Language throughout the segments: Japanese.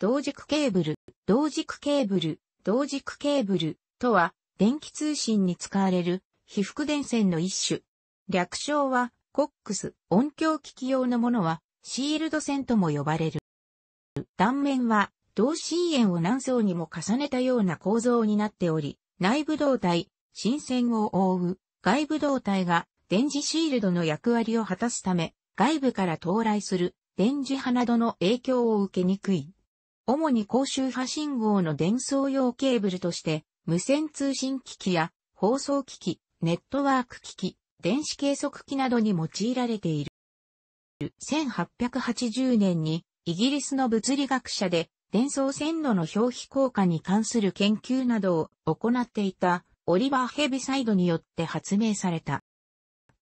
同軸ケーブル、同軸ケーブル、同軸ケーブルとは、電気通信に使われる、被覆電線の一種。略称は、コックス、音響機器用のものは、シールド線とも呼ばれる。断面は、同心円を何層にも重ねたような構造になっており、内部胴体、新線を覆う、外部胴体が、電磁シールドの役割を果たすため、外部から到来する電磁波などの影響を受けにくい。主に高周波信号の伝送用ケーブルとして、無線通信機器や放送機器、ネットワーク機器、電子計測器などに用いられている。1880年にイギリスの物理学者で伝送線路の表皮効果に関する研究などを行っていたオリバー・ヘビサイドによって発明された。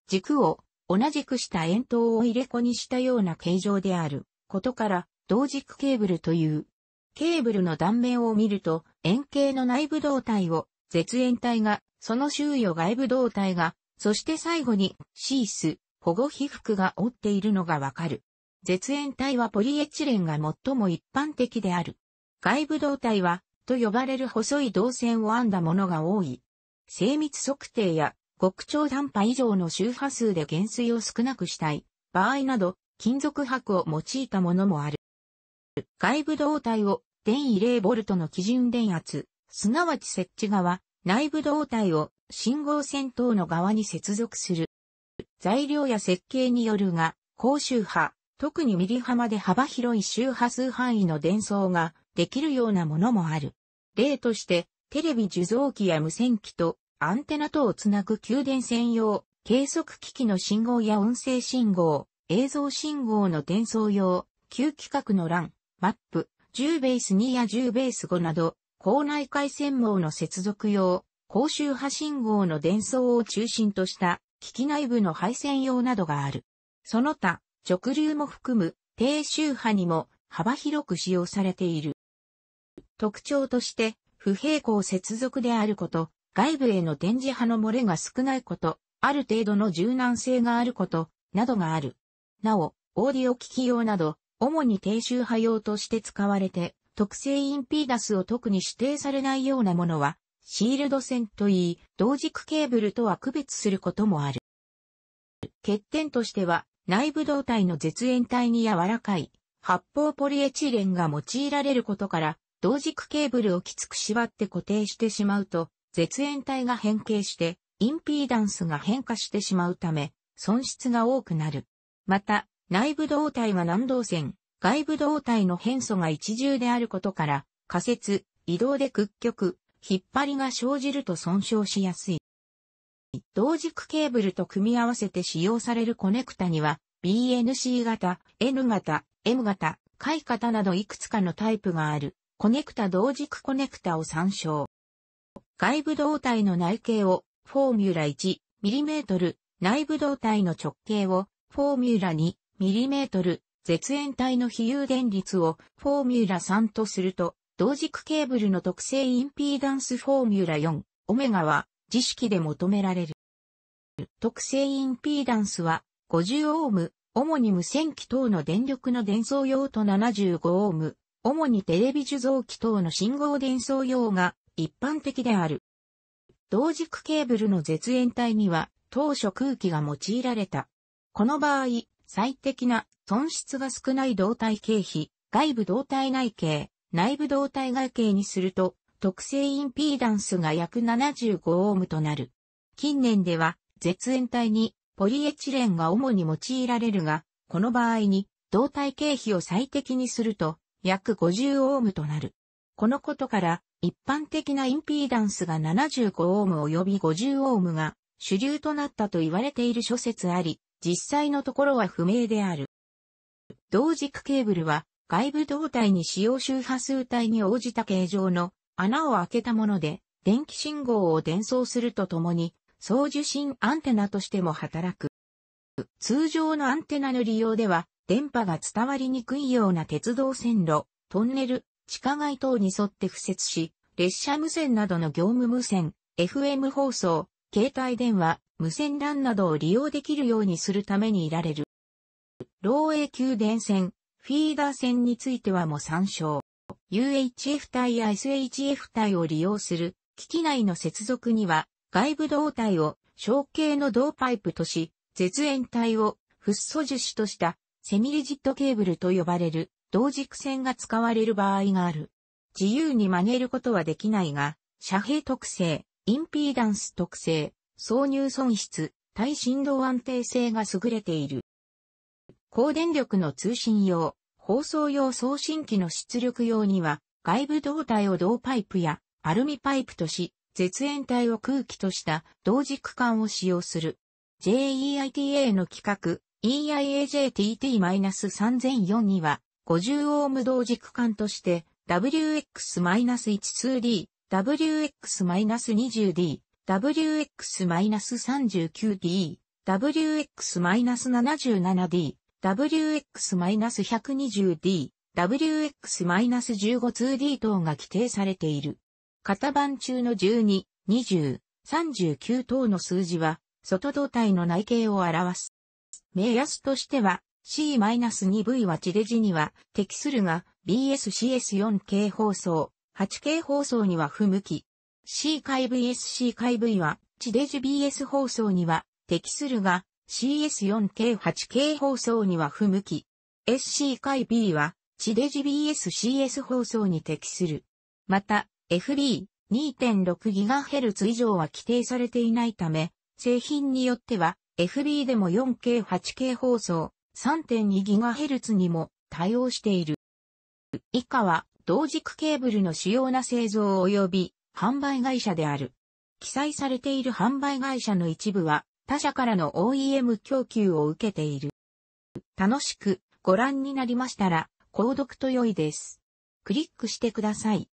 軸を同じくした円筒を入れ子にしたような形状であることから同軸ケーブルというケーブルの断面を見ると、円形の内部動体を、絶縁体が、その周囲を外部動体が、そして最後に、シース、保護被覆が折っているのがわかる。絶縁体はポリエチレンが最も一般的である。外部動体は、と呼ばれる細い導線を編んだものが多い。精密測定や極超短波以上の周波数で減衰を少なくしたい場合など、金属箔を用いたものもある。外部動体を電位0ボルトの基準電圧、すなわち設置側、内部動体を信号線等の側に接続する。材料や設計によるが、高周波、特にミリ波まで幅広い周波数範囲の伝送ができるようなものもある。例として、テレビ受像機や無線機とアンテナとをつなぐ給電専用、計測機器の信号や音声信号、映像信号の伝送用、旧規格の欄、マップ、10ベース2や10ベース5など、校内回線網の接続用、高周波信号の伝送を中心とした機器内部の配線用などがある。その他、直流も含む低周波にも幅広く使用されている。特徴として、不平行接続であること、外部への電磁波の漏れが少ないこと、ある程度の柔軟性があること、などがある。なお、オーディオ機器用など、主に低周波用として使われて、特性インピーダスを特に指定されないようなものは、シールド線といい、同軸ケーブルとは区別することもある。欠点としては、内部動体の絶縁体に柔らかい、発泡ポリエチレンが用いられることから、同軸ケーブルをきつく縛って固定してしまうと、絶縁体が変形して、インピーダンスが変化してしまうため、損失が多くなる。また、内部動体は難動線、外部動体の変素が一重であることから、仮説、移動で屈曲、引っ張りが生じると損傷しやすい。同軸ケーブルと組み合わせて使用されるコネクタには、BNC 型、N 型、M 型、回型などいくつかのタイプがある、コネクタ同軸コネクタを参照。外部動体の内径を、フォーミュラ 1mm、内部動体の直径を、フォーミュラ2 mm 絶縁体の比有電率をフォーミュラ3とすると、同軸ケーブルの特性インピーダンスフォーミュラ4、オメガは、自式で求められる。特性インピーダンスは、50オーム、主に無線機等の電力の伝送用と75オーム、主にテレビ受像機等の信号伝送用が一般的である。同軸ケーブルの絶縁体には当初空気が用いられた。この場合、最適な損失が少ない動体経費、外部動体内径、内部動体外形にすると、特性インピーダンスが約75オームとなる。近年では、絶縁体にポリエチレンが主に用いられるが、この場合に動体経費を最適にすると約50オームとなる。このことから一般的なインピーダンスが75オーム及び50オームが主流となったと言われている諸説あり、実際のところは不明である。同軸ケーブルは外部胴体に使用周波数帯に応じた形状の穴を開けたもので電気信号を伝送するとともに送受信アンテナとしても働く。通常のアンテナの利用では電波が伝わりにくいような鉄道線路、トンネル、地下街等に沿って敷設し、列車無線などの業務無線、FM 放送、携帯電話、無線 LAN などを利用できるようにするためにいられる。漏洩給電線、フィーダー線についてはも参照。UHF 帯や SHF 帯を利用する機器内の接続には外部導体を小径の導パイプとし、絶縁体をフッ素樹脂としたセミリジットケーブルと呼ばれる同軸線が使われる場合がある。自由に曲げることはできないが、遮蔽特性、インピーダンス特性、挿入損失、耐振動安定性が優れている。高電力の通信用、放送用送信機の出力用には、外部胴体を銅パイプやアルミパイプとし、絶縁体を空気とした同軸管を使用する。JEITA の規格 EIAJTT-3004 には、50オーム同軸管として WX-12D WX-20D、WX-39D、WX-77D、WX-120D、WX-152D 等が規定されている。型番中の12、20、39等の数字は、外胴体の内径を表す。目安としては、C-2V は地デジには適するが、BSCS4 系放送、8K 放送には不向き。C 回 VSC 回 V は、地デジ BS 放送には適するが、CS4K8K 放送には不向き。SC 回 B は、地デジ BSCS 放送に適する。また、FB2.6GHz 以上は規定されていないため、製品によっては、FB でも 4K8K 放送 3.2GHz にも対応している。以下は同軸ケーブルの主要な製造及び販売会社である。記載されている販売会社の一部は他社からの OEM 供給を受けている。楽しくご覧になりましたら、購読と良いです。クリックしてください。